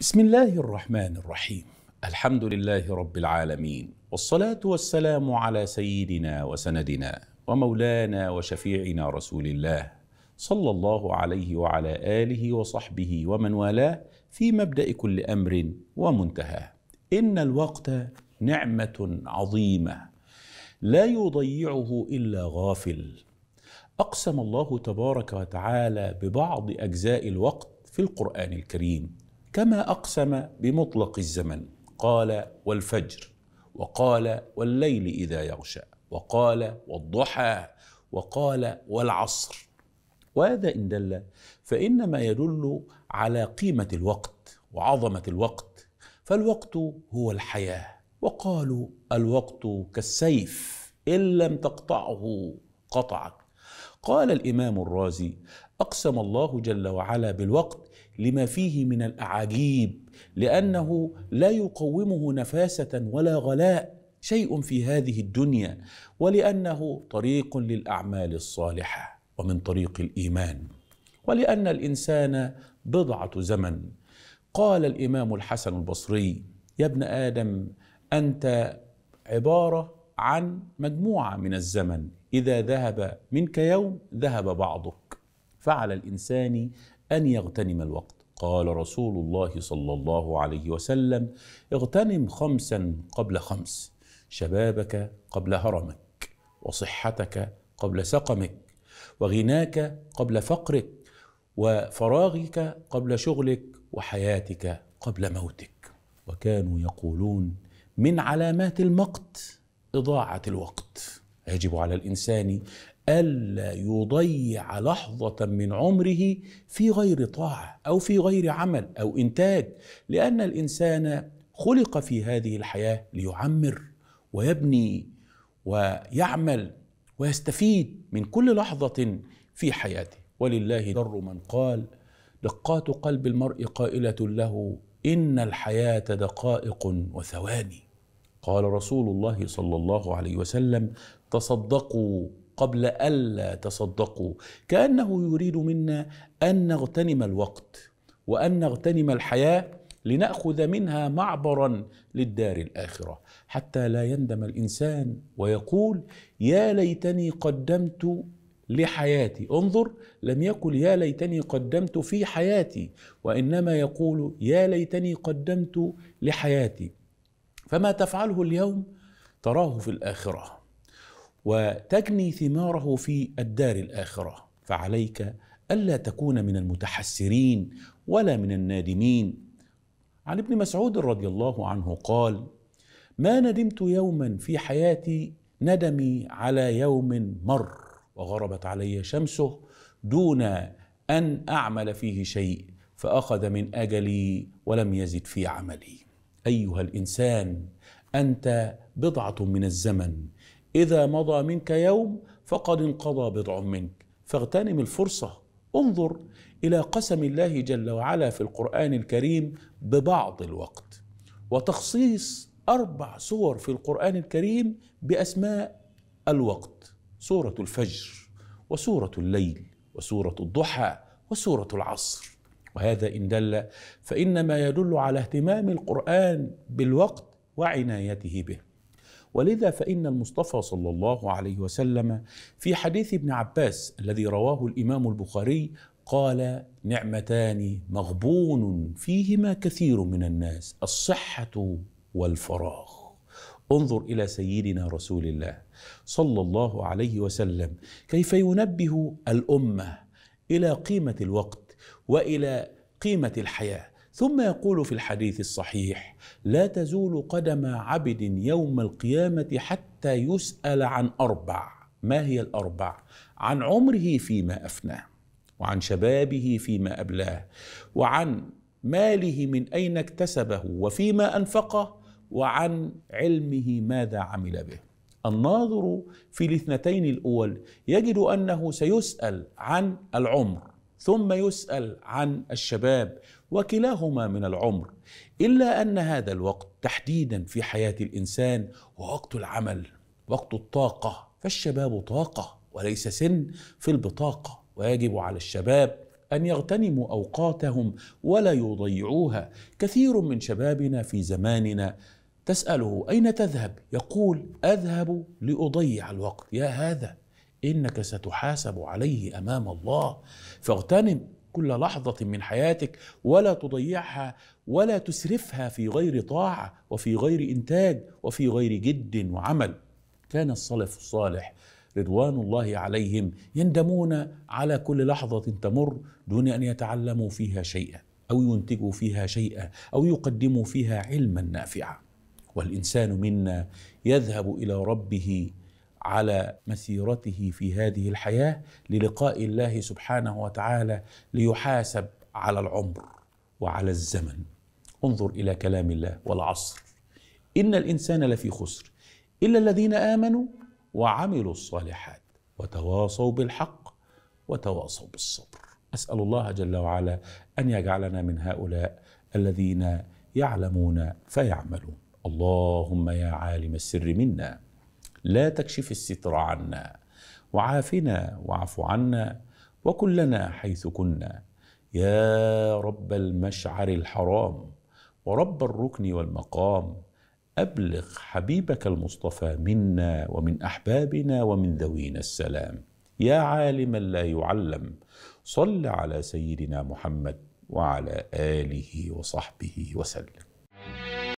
بسم الله الرحمن الرحيم الحمد لله رب العالمين والصلاه والسلام على سيدنا وسندنا ومولانا وشفيعنا رسول الله صلى الله عليه وعلى اله وصحبه ومن والاه في مبدا كل امر ومنتهاه ان الوقت نعمه عظيمه لا يضيعه الا غافل اقسم الله تبارك وتعالى ببعض اجزاء الوقت في القران الكريم كما اقسم بمطلق الزمن قال والفجر وقال والليل اذا يغشى وقال والضحى وقال والعصر وهذا ان دل فانما يدل على قيمه الوقت وعظمه الوقت فالوقت هو الحياه وقالوا الوقت كالسيف ان لم تقطعه قطعك قال الامام الرازي اقسم الله جل وعلا بالوقت لما فيه من الاعاجيب لانه لا يقومه نفاسه ولا غلاء شيء في هذه الدنيا ولانه طريق للاعمال الصالحه ومن طريق الايمان ولان الانسان بضعه زمن قال الامام الحسن البصري يا ابن ادم انت عباره عن مجموعه من الزمن اذا ذهب منك يوم ذهب بعضك فعلى الانسان ان يغتنم الوقت قال رسول الله صلى الله عليه وسلم اغتنم خمسا قبل خمس شبابك قبل هرمك وصحتك قبل سقمك وغناك قبل فقرك وفراغك قبل شغلك وحياتك قبل موتك وكانوا يقولون من علامات المقت اضاعه الوقت يجب على الانسان الا يضيع لحظه من عمره في غير طاعه او في غير عمل او انتاج لان الانسان خلق في هذه الحياه ليعمر ويبني ويعمل ويستفيد من كل لحظه في حياته ولله در من قال دقات قلب المرء قائله له ان الحياه دقائق وثواني قال رسول الله صلى الله عليه وسلم تصدقوا قبل الا تصدقوا كانه يريد منا ان نغتنم الوقت وان نغتنم الحياه لناخذ منها معبرا للدار الاخره حتى لا يندم الانسان ويقول يا ليتني قدمت لحياتي انظر لم يقل يا ليتني قدمت في حياتي وانما يقول يا ليتني قدمت لحياتي فما تفعله اليوم تراه في الاخره وتجني ثماره في الدار الاخره فعليك الا تكون من المتحسرين ولا من النادمين عن ابن مسعود رضي الله عنه قال ما ندمت يوما في حياتي ندمي على يوم مر وغربت علي شمسه دون ان اعمل فيه شيء فاخذ من اجلي ولم يزد في عملي ايها الانسان انت بضعه من الزمن اذا مضى منك يوم فقد انقضى بضع منك فاغتنم الفرصه انظر الى قسم الله جل وعلا في القران الكريم ببعض الوقت وتخصيص اربع سور في القران الكريم باسماء الوقت سوره الفجر وسوره الليل وسوره الضحى وسوره العصر وهذا إن دل فإنما يدل على اهتمام القرآن بالوقت وعنايته به ولذا فإن المصطفى صلى الله عليه وسلم في حديث ابن عباس الذي رواه الإمام البخاري قال نعمتان مغبون فيهما كثير من الناس الصحة والفراغ انظر الى سيدنا رسول الله صلى الله عليه وسلم كيف ينبه الامه الى قيمه الوقت والى قيمه الحياه ثم يقول في الحديث الصحيح لا تزول قدم عبد يوم القيامه حتى يسال عن اربع ما هي الاربع عن عمره فيما افناه وعن شبابه فيما ابلاه وعن ماله من اين اكتسبه وفيما انفقه وعن علمه ماذا عمل به الناظر في الاثنتين الاول يجد انه سيسال عن العمر ثم يسال عن الشباب وكلاهما من العمر الا ان هذا الوقت تحديدا في حياه الانسان هو وقت العمل وقت الطاقه فالشباب طاقه وليس سن في البطاقه ويجب على الشباب ان يغتنموا اوقاتهم ولا يضيعوها كثير من شبابنا في زماننا تساله اين تذهب يقول اذهب لاضيع الوقت يا هذا انك ستحاسب عليه امام الله فاغتنم كل لحظه من حياتك ولا تضيعها ولا تسرفها في غير طاعه وفي غير انتاج وفي غير جد وعمل كان الصلف الصالح رضوان الله عليهم يندمون على كل لحظه تمر دون ان يتعلموا فيها شيئا او ينتجوا فيها شيئا او يقدموا فيها علما نافعا والانسان منا يذهب الى ربه على مسيرته في هذه الحياه للقاء الله سبحانه وتعالى ليحاسب على العمر وعلى الزمن انظر الى كلام الله والعصر ان الانسان لفي خسر الا الذين امنوا وعملوا الصالحات وتواصوا بالحق وتواصوا بالصبر اسال الله جل وعلا ان يجعلنا من هؤلاء الذين يعلمون فيعملون اللهم يا عالم السر منا لا تكشف الستر عنا وعافنا واعف عنا وكن لنا حيث كنا يا رب المشعر الحرام ورب الركن والمقام أبلغ حبيبك المصطفى منا ومن أحبابنا ومن ذوينا السلام يا عالما لا يعلم صل على سيدنا محمد وعلى آله وصحبه وسلم